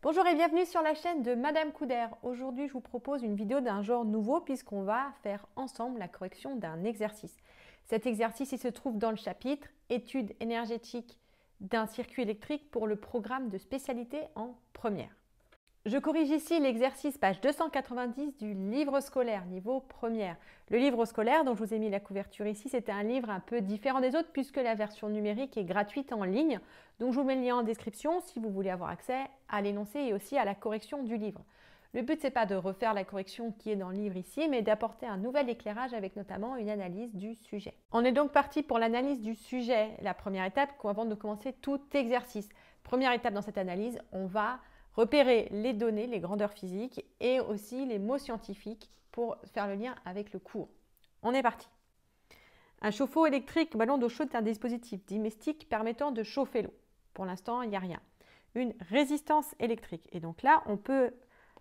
Bonjour et bienvenue sur la chaîne de Madame Couder. Aujourd'hui, je vous propose une vidéo d'un genre nouveau puisqu'on va faire ensemble la correction d'un exercice. Cet exercice, il se trouve dans le chapitre Études énergétiques d'un circuit électrique pour le programme de spécialité en première. Je corrige ici l'exercice page 290 du livre scolaire niveau première. Le livre scolaire dont je vous ai mis la couverture ici, c'était un livre un peu différent des autres puisque la version numérique est gratuite en ligne. Donc je vous mets le lien en description si vous voulez avoir accès à l'énoncé et aussi à la correction du livre. Le but c'est pas de refaire la correction qui est dans le livre ici, mais d'apporter un nouvel éclairage avec notamment une analyse du sujet. On est donc parti pour l'analyse du sujet, la première étape avant de commencer tout exercice. Première étape dans cette analyse, on va repérer les données, les grandeurs physiques et aussi les mots scientifiques pour faire le lien avec le cours. On est parti. Un chauffe-eau électrique, ballon d'eau chaude, est un dispositif domestique permettant de chauffer l'eau. Pour l'instant, il n'y a rien. Une résistance électrique. Et donc là, on peut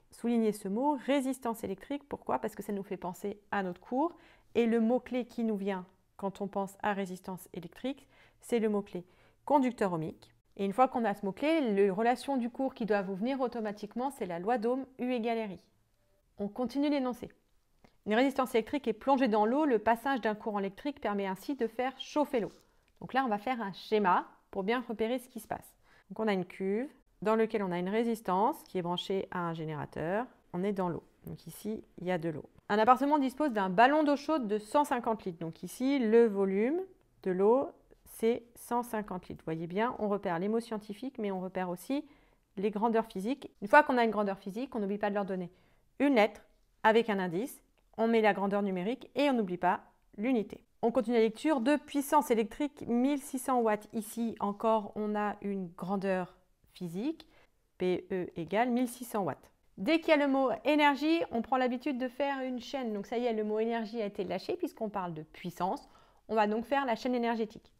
souligner ce mot, résistance électrique. Pourquoi Parce que ça nous fait penser à notre cours. Et le mot-clé qui nous vient quand on pense à résistance électrique, c'est le mot-clé conducteur ohmique. Et une fois qu'on a ce mot-clé, les relations du cours qui doit vous venir automatiquement, c'est la loi d'Ohm, U égale RI. On continue l'énoncé. Une résistance électrique est plongée dans l'eau, le passage d'un courant électrique permet ainsi de faire chauffer l'eau. Donc là, on va faire un schéma pour bien repérer ce qui se passe. Donc on a une cuve dans laquelle on a une résistance qui est branchée à un générateur. On est dans l'eau. Donc ici, il y a de l'eau. Un appartement dispose d'un ballon d'eau chaude de 150 litres. Donc ici, le volume de l'eau c'est 150 litres. Vous voyez bien, on repère les mots scientifiques, mais on repère aussi les grandeurs physiques. Une fois qu'on a une grandeur physique, on n'oublie pas de leur donner une lettre avec un indice, on met la grandeur numérique et on n'oublie pas l'unité. On continue la lecture de puissance électrique 1600 watts. Ici encore, on a une grandeur physique, PE égale 1600 watts. Dès qu'il y a le mot énergie, on prend l'habitude de faire une chaîne. Donc ça y est, le mot énergie a été lâché puisqu'on parle de puissance. On va donc faire la chaîne énergétique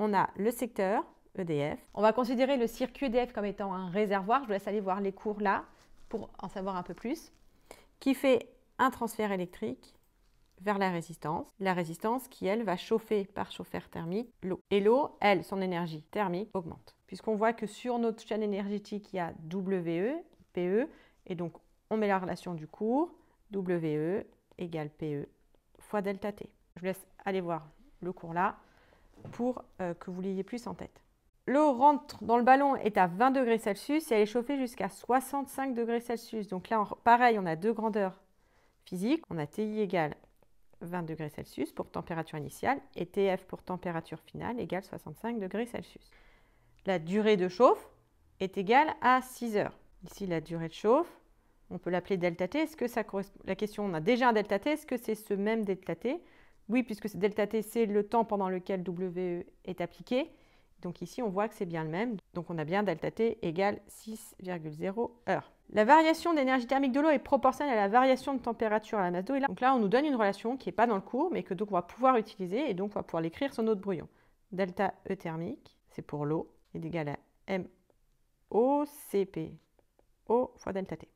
on a le secteur EDF. On va considérer le circuit EDF comme étant un réservoir. Je vous laisse aller voir les cours là pour en savoir un peu plus. Qui fait un transfert électrique vers la résistance. La résistance qui, elle, va chauffer par chauffeur thermique l'eau. Et l'eau, elle, son énergie thermique augmente. Puisqu'on voit que sur notre chaîne énergétique, il y a WE, PE, et donc on met la relation du cours, WE égale PE fois delta T. Je vous laisse aller voir le cours là pour euh, que vous l'ayez plus en tête. L'eau rentre dans le ballon est à 20 degrés Celsius et elle est chauffée jusqu'à 65 degrés Celsius. Donc là, pareil, on a deux grandeurs physiques. On a TI égale 20 degrés Celsius pour température initiale et TF pour température finale égale 65 degrés Celsius. La durée de chauffe est égale à 6 heures. Ici, la durée de chauffe, on peut l'appeler delta T. Est-ce que ça La question, on a déjà un delta T. Est-ce que c'est ce même delta T oui, puisque c'est delta t, c'est le temps pendant lequel W est appliqué. Donc ici, on voit que c'est bien le même. Donc on a bien delta t égale 6,0 heures. La variation d'énergie thermique de l'eau est proportionnelle à la variation de température à la masse d'eau. Donc là, on nous donne une relation qui n'est pas dans le cours, mais que donc on va pouvoir utiliser et donc on va pouvoir l'écrire sur notre brouillon. Delta E thermique, c'est pour l'eau, est égal à MOCPO O fois delta T.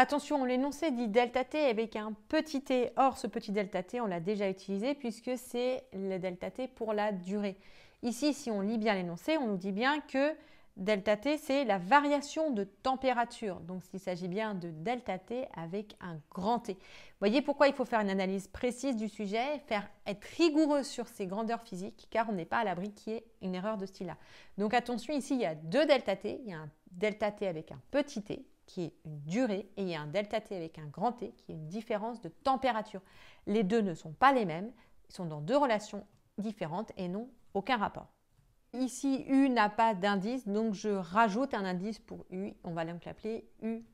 Attention, l'énoncé dit delta t avec un petit t. Or, ce petit delta t, on l'a déjà utilisé puisque c'est le delta t pour la durée. Ici, si on lit bien l'énoncé, on nous dit bien que delta t, c'est la variation de température. Donc, il s'agit bien de delta t avec un grand T. Vous voyez pourquoi il faut faire une analyse précise du sujet, faire être rigoureux sur ces grandeurs physiques, car on n'est pas à l'abri qu'il y ait une erreur de style là. Donc, attention, ici, il y a deux delta t. Il y a un delta t avec un petit t qui est une durée, et il y a un delta T avec un grand T, qui est une différence de température. Les deux ne sont pas les mêmes, ils sont dans deux relations différentes et n'ont aucun rapport. Ici, U n'a pas d'indice, donc je rajoute un indice pour U, on va donc l'appeler UD.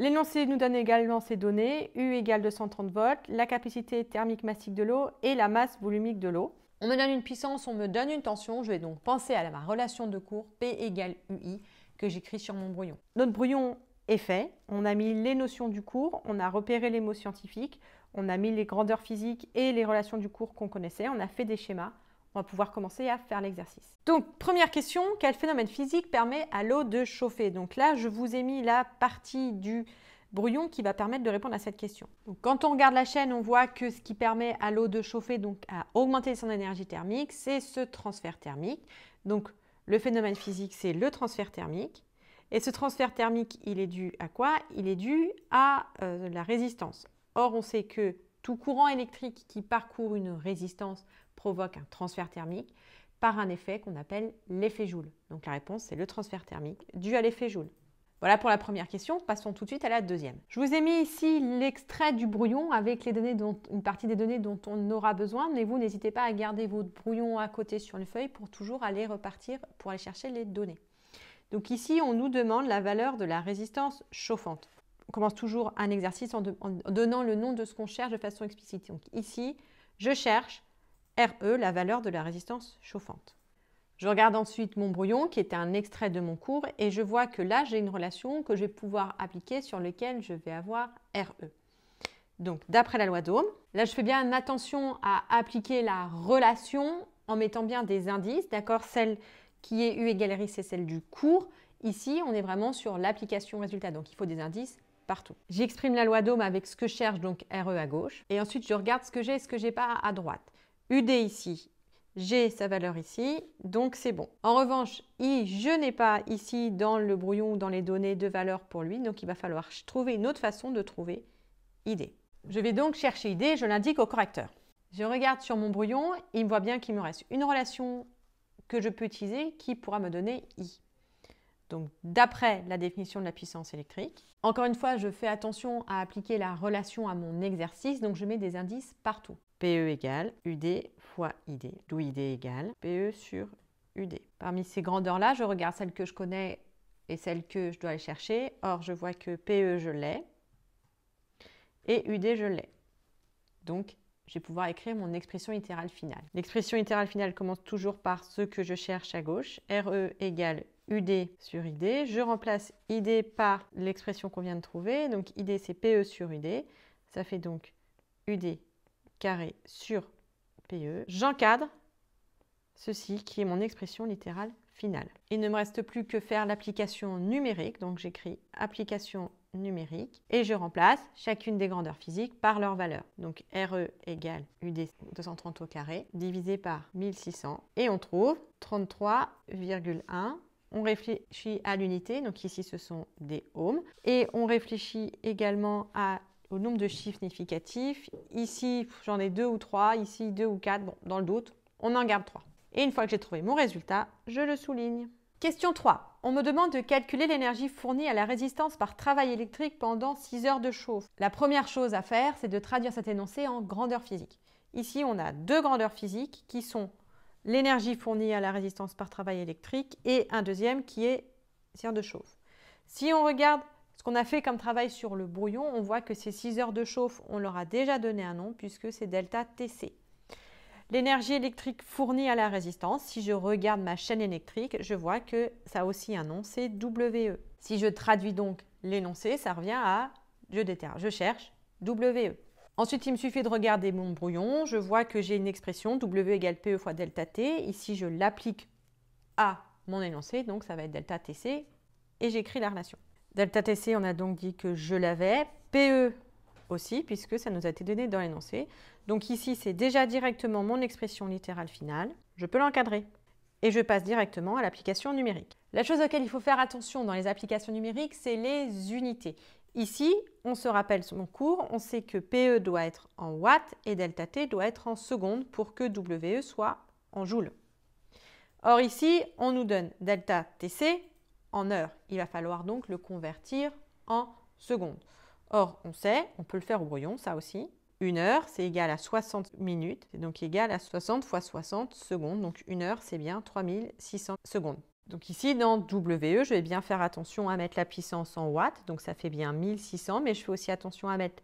L'énoncé nous donne également ces données, U égale 230 volts, la capacité thermique massique de l'eau et la masse volumique de l'eau. On me donne une puissance, on me donne une tension, je vais donc penser à ma relation de cours P égale UI j'écris sur mon brouillon. Notre brouillon est fait, on a mis les notions du cours, on a repéré les mots scientifiques, on a mis les grandeurs physiques et les relations du cours qu'on connaissait, on a fait des schémas, on va pouvoir commencer à faire l'exercice. Donc, première question, quel phénomène physique permet à l'eau de chauffer Donc là, je vous ai mis la partie du brouillon qui va permettre de répondre à cette question. quand on regarde la chaîne, on voit que ce qui permet à l'eau de chauffer, donc à augmenter son énergie thermique, c'est ce transfert thermique. Donc, le phénomène physique, c'est le transfert thermique. Et ce transfert thermique, il est dû à quoi Il est dû à euh, la résistance. Or, on sait que tout courant électrique qui parcourt une résistance provoque un transfert thermique par un effet qu'on appelle l'effet Joule. Donc la réponse, c'est le transfert thermique dû à l'effet Joule. Voilà pour la première question. Passons tout de suite à la deuxième. Je vous ai mis ici l'extrait du brouillon avec une partie des données dont on aura besoin, mais vous n'hésitez pas à garder votre brouillon à côté sur une feuille pour toujours aller repartir pour aller chercher les données. Donc ici, on nous demande la valeur de la résistance chauffante. On commence toujours un exercice en, en donnant le nom de ce qu'on cherche de façon explicite. Donc ici, je cherche RE, la valeur de la résistance chauffante. Je regarde ensuite mon brouillon qui était un extrait de mon cours et je vois que là j'ai une relation que je vais pouvoir appliquer sur laquelle je vais avoir RE. Donc d'après la loi d'Ohm, là je fais bien attention à appliquer la relation en mettant bien des indices, d'accord Celle qui est U égale RI, c'est celle du cours. Ici, on est vraiment sur l'application résultat, donc il faut des indices partout. J'exprime la loi d'Ohm avec ce que je cherche, donc RE à gauche. Et ensuite, je regarde ce que j'ai et ce que j'ai pas à droite. UD ici, j'ai sa valeur ici, donc c'est bon. En revanche, i, je n'ai pas ici dans le brouillon, ou dans les données de valeur pour lui, donc il va falloir trouver une autre façon de trouver id. Je vais donc chercher id, je l'indique au correcteur. Je regarde sur mon brouillon, il me voit bien qu'il me reste une relation que je peux utiliser qui pourra me donner i. Donc d'après la définition de la puissance électrique. Encore une fois, je fais attention à appliquer la relation à mon exercice, donc je mets des indices partout. PE égale UD fois ID, d'où ID égale PE sur UD. Parmi ces grandeurs-là, je regarde celle que je connais et celle que je dois aller chercher. Or, je vois que PE, je l'ai et UD, je l'ai. Donc, je vais pouvoir écrire mon expression littérale finale. L'expression littérale finale commence toujours par ce que je cherche à gauche. RE égale UD sur ID. Je remplace ID par l'expression qu'on vient de trouver. Donc, ID, c'est PE sur UD. Ça fait donc UD carré sur PE. J'encadre ceci qui est mon expression littérale finale. Il ne me reste plus que faire l'application numérique, donc j'écris application numérique et je remplace chacune des grandeurs physiques par leur valeur. Donc RE égale UD 230 au carré divisé par 1600 et on trouve 33,1. On réfléchit à l'unité, donc ici ce sont des ohms, et on réfléchit également à nombre de chiffres significatifs. Ici, j'en ai deux ou trois, ici deux ou quatre, bon, dans le doute, on en garde trois. Et une fois que j'ai trouvé mon résultat, je le souligne. Question 3. On me demande de calculer l'énergie fournie à la résistance par travail électrique pendant 6 heures de chauffe. La première chose à faire, c'est de traduire cet énoncé en grandeur physique. Ici, on a deux grandeurs physiques qui sont l'énergie fournie à la résistance par travail électrique et un deuxième qui est 6 heures de chauffe. Si on regarde ce qu'on a fait comme travail sur le brouillon, on voit que ces 6 heures de chauffe, on leur a déjà donné un nom puisque c'est delta L'énergie électrique fournie à la résistance, si je regarde ma chaîne électrique, je vois que ça a aussi un nom, c'est WE. Si je traduis donc l'énoncé, ça revient à je déterre, je cherche WE. Ensuite, il me suffit de regarder mon brouillon, je vois que j'ai une expression W égale PE fois delta T. Ici, je l'applique à mon énoncé, donc ça va être delta TC, et j'écris la relation. Delta TC, on a donc dit que je l'avais. PE aussi, puisque ça nous a été donné dans l'énoncé. Donc ici, c'est déjà directement mon expression littérale finale. Je peux l'encadrer. Et je passe directement à l'application numérique. La chose à laquelle il faut faire attention dans les applications numériques, c'est les unités. Ici, on se rappelle mon cours, on sait que PE doit être en watts et delta T doit être en secondes pour que WE soit en joules. Or ici, on nous donne delta TC en heures. Il va falloir donc le convertir en secondes. Or, on sait, on peut le faire au brouillon, ça aussi. Une heure, c'est égal à 60 minutes, donc égal à 60 fois 60 secondes. Donc une heure, c'est bien 3600 secondes. Donc ici, dans WE, je vais bien faire attention à mettre la puissance en watts, donc ça fait bien 1600, mais je fais aussi attention à mettre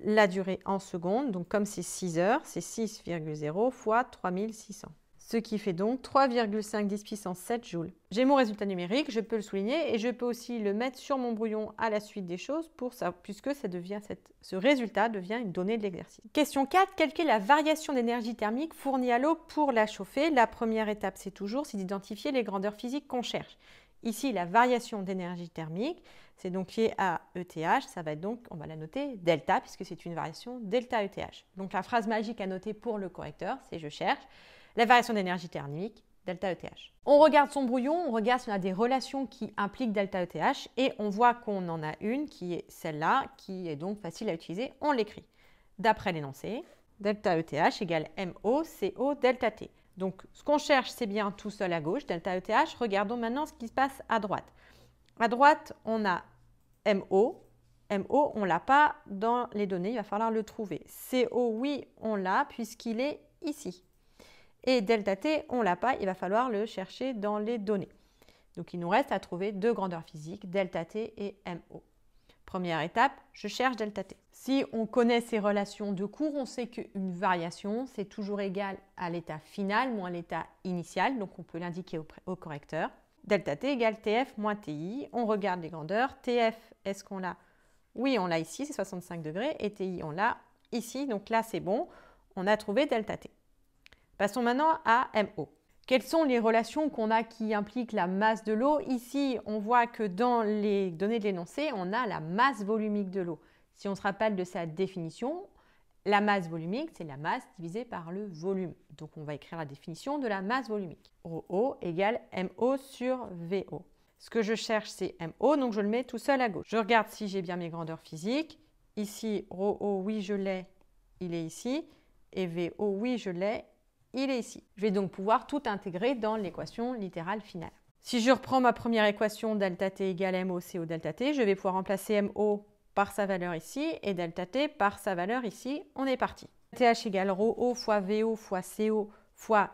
la durée en secondes. Donc comme c'est 6 heures, c'est 6,0 fois 3600 ce qui fait donc 3,5 10 puissance 7 joules. J'ai mon résultat numérique, je peux le souligner et je peux aussi le mettre sur mon brouillon à la suite des choses pour ça, puisque ça devient ce résultat devient une donnée de l'exercice. Question 4, est la variation d'énergie thermique fournie à l'eau pour la chauffer. La première étape, c'est toujours d'identifier les grandeurs physiques qu'on cherche. Ici, la variation d'énergie thermique, c'est donc lié à ETH, ça va être donc, on va la noter delta, puisque c'est une variation delta ETH. Donc la phrase magique à noter pour le correcteur, c'est je cherche la variation d'énergie thermique, delta ETH. On regarde son brouillon, on regarde si on a des relations qui impliquent delta ETH et on voit qu'on en a une qui est celle-là, qui est donc facile à utiliser, on l'écrit. D'après l'énoncé, delta ETH égale MOCO delta T. Donc ce qu'on cherche, c'est bien tout seul à gauche, delta ETH. Regardons maintenant ce qui se passe à droite. À droite, on a MO. MO, on ne l'a pas dans les données, il va falloir le trouver. CO, oui, on l'a puisqu'il est ici. Et delta t, on ne l'a pas, il va falloir le chercher dans les données. Donc il nous reste à trouver deux grandeurs physiques, delta t et mo. Première étape, je cherche delta t. Si on connaît ces relations de cours, on sait qu'une variation, c'est toujours égal à l'état final moins l'état initial, donc on peut l'indiquer au, correcteur. Delta t égale tf moins ti. On regarde les grandeurs. tf, est-ce qu'on l'a Oui, on l'a ici, c'est 65 degrés. Et ti, on l'a ici. Donc là, c'est bon. On a trouvé delta t. Passons maintenant à MO. Quelles sont les relations qu'on a qui impliquent la masse de l'eau Ici, on voit que dans les données de l'énoncé, on a la masse volumique de l'eau. Si on se rappelle de sa définition, la masse volumique, c'est la masse divisée par le volume. Donc on va écrire la définition de la masse volumique. ρO égale MO sur VO. Ce que je cherche, c'est MO, donc je le mets tout seul à gauche. Je regarde si j'ai bien mes grandeurs physiques. Ici, ρO, oui, je l'ai, il est ici. Et VO, oui, je l'ai, il est ici. Je vais donc pouvoir tout intégrer dans l'équation littérale finale. Si je reprends ma première équation delta t égale mo co delta t, je vais pouvoir remplacer mo par sa valeur ici et delta t par sa valeur ici. On est parti. th égale rho o fois vo fois co fois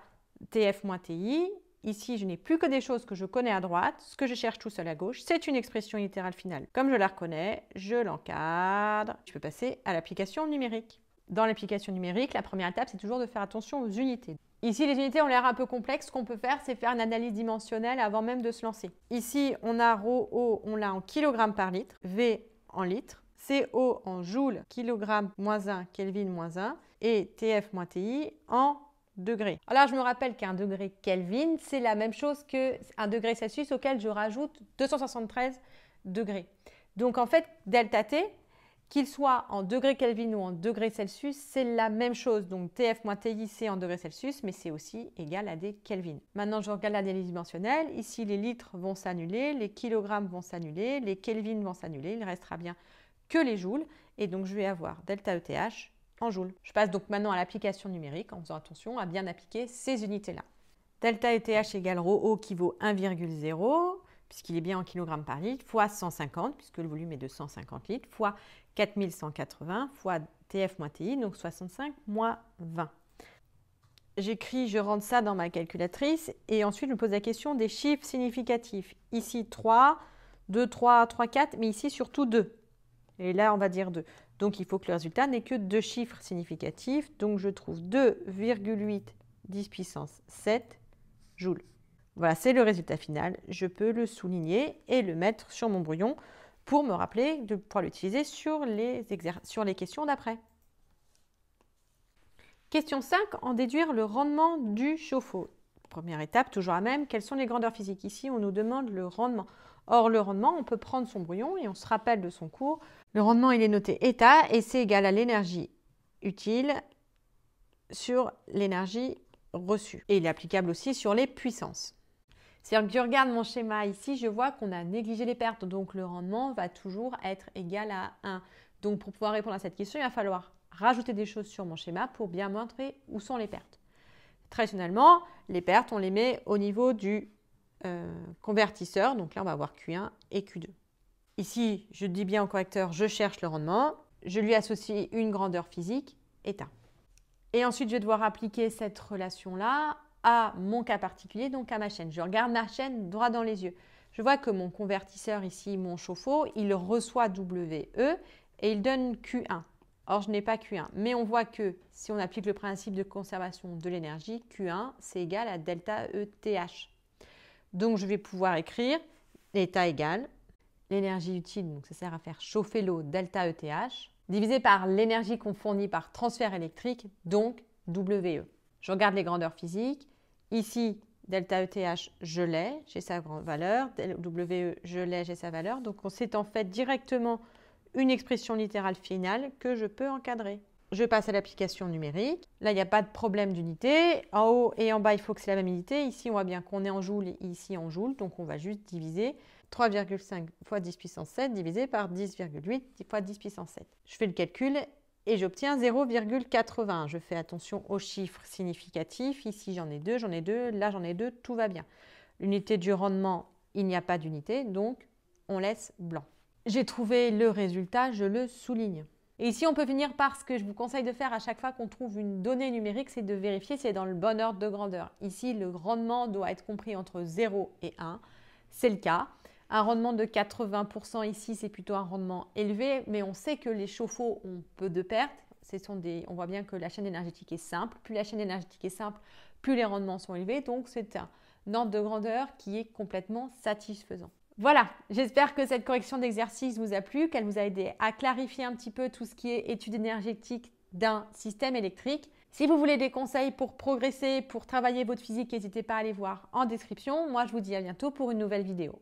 tf moins ti. Ici, je n'ai plus que des choses que je connais à droite. Ce que je cherche tout seul à gauche, c'est une expression littérale finale. Comme je la reconnais, je l'encadre. Je peux passer à l'application numérique. Dans l'application numérique, la première étape, c'est toujours de faire attention aux unités. Ici, les unités ont l'air un peu complexes. Ce qu'on peut faire, c'est faire une analyse dimensionnelle avant même de se lancer. Ici, on a ρ, on l'a en kilogrammes par litre, V en litre, CO en joules, kilogramme moins 1, Kelvin moins 1, et TF moins TI en degrés. Alors, je me rappelle qu'un degré Kelvin, c'est la même chose qu'un degré Celsius auquel je rajoute 273 degrés. Donc, en fait, delta T, qu'il soit en degrés Kelvin ou en degrés Celsius, c'est la même chose. Donc TF moins TI, c'est en degrés Celsius, mais c'est aussi égal à des Kelvin. Maintenant, je regarde l'analyse dimensionnelle. Ici, les litres vont s'annuler, les kilogrammes vont s'annuler, les Kelvin vont s'annuler. Il restera bien que les joules. Et donc, je vais avoir delta ETH en joules. Je passe donc maintenant à l'application numérique en faisant attention à bien appliquer ces unités-là. Delta ETH égale ρO qui vaut 1,0 puisqu'il est bien en kilogrammes par litre, fois 150, puisque le volume est de 150 litres, fois 4180, fois TF TI, donc 65 moins 20. J'écris, je rentre ça dans ma calculatrice, et ensuite je me pose la question des chiffres significatifs. Ici 3, 2, 3, 3, 4, mais ici surtout 2. Et là, on va dire 2. Donc, il faut que le résultat n'ait que deux chiffres significatifs. Donc, je trouve 2,8 10 puissance 7 joules. Voilà, c'est le résultat final. Je peux le souligner et le mettre sur mon brouillon pour me rappeler de pouvoir l'utiliser sur les, sur les questions d'après. Question 5, en déduire le rendement du chauffe-eau. Première étape, toujours la même, quelles sont les grandeurs physiques Ici, on nous demande le rendement. Or, le rendement, on peut prendre son brouillon et on se rappelle de son cours. Le rendement, il est noté état et c'est égal à l'énergie utile sur l'énergie reçue. Et il est applicable aussi sur les puissances. C'est-à-dire que je regarde mon schéma ici, je vois qu'on a négligé les pertes, donc le rendement va toujours être égal à 1. Donc pour pouvoir répondre à cette question, il va falloir rajouter des choses sur mon schéma pour bien montrer où sont les pertes. Traditionnellement, les pertes, on les met au niveau du euh, convertisseur. Donc là, on va avoir Q1 et Q2. Ici, je dis bien au correcteur, je cherche le rendement. Je lui associe une grandeur physique, état. Et ensuite, je vais devoir appliquer cette relation-là à mon cas particulier, donc à ma chaîne. Je regarde ma chaîne droit dans les yeux. Je vois que mon convertisseur ici, mon chauffe-eau, il reçoit WE et il donne Q1. Or, je n'ai pas Q1, mais on voit que si on applique le principe de conservation de l'énergie, Q1, c'est égal à delta ETH. Donc, je vais pouvoir écrire l'état égal, l'énergie utile, donc ça sert à faire chauffer l'eau delta ETH, divisé par l'énergie qu'on fournit par transfert électrique, donc WE. Je regarde les grandeurs physiques, Ici, delta ETH, je l'ai, j'ai sa grande valeur, WE, je l'ai, j'ai sa valeur. Donc c'est en fait directement une expression littérale finale que je peux encadrer. Je passe à l'application numérique. Là, il n'y a pas de problème d'unité. En haut et en bas, il faut que c'est la même unité. Ici, on voit bien qu'on est en joule et ici en joule. Donc, on va juste diviser 3,5 fois 10 puissance 7 divisé par 10,8 fois 10 puissance 7. Je fais le calcul et j'obtiens 0,80. Je fais attention aux chiffres significatifs. Ici, j'en ai deux, j'en ai deux, là, j'en ai deux, tout va bien. L'unité du rendement, il n'y a pas d'unité, donc on laisse blanc. J'ai trouvé le résultat, je le souligne. Et ici, on peut finir par ce que je vous conseille de faire à chaque fois qu'on trouve une donnée numérique, c'est de vérifier si elle est dans le bon ordre de grandeur. Ici, le rendement doit être compris entre 0 et 1. C'est le cas. Un rendement de 80% ici, c'est plutôt un rendement élevé, mais on sait que les chauffe-eau ont peu de pertes. on voit bien que la chaîne énergétique est simple. Plus la chaîne énergétique est simple, plus les rendements sont élevés. Donc c'est un ordre de grandeur qui est complètement satisfaisant. Voilà, j'espère que cette correction d'exercice vous a plu, qu'elle vous a aidé à clarifier un petit peu tout ce qui est étude énergétique d'un système électrique. Si vous voulez des conseils pour progresser, pour travailler votre physique, n'hésitez pas à aller voir en description. Moi, je vous dis à bientôt pour une nouvelle vidéo.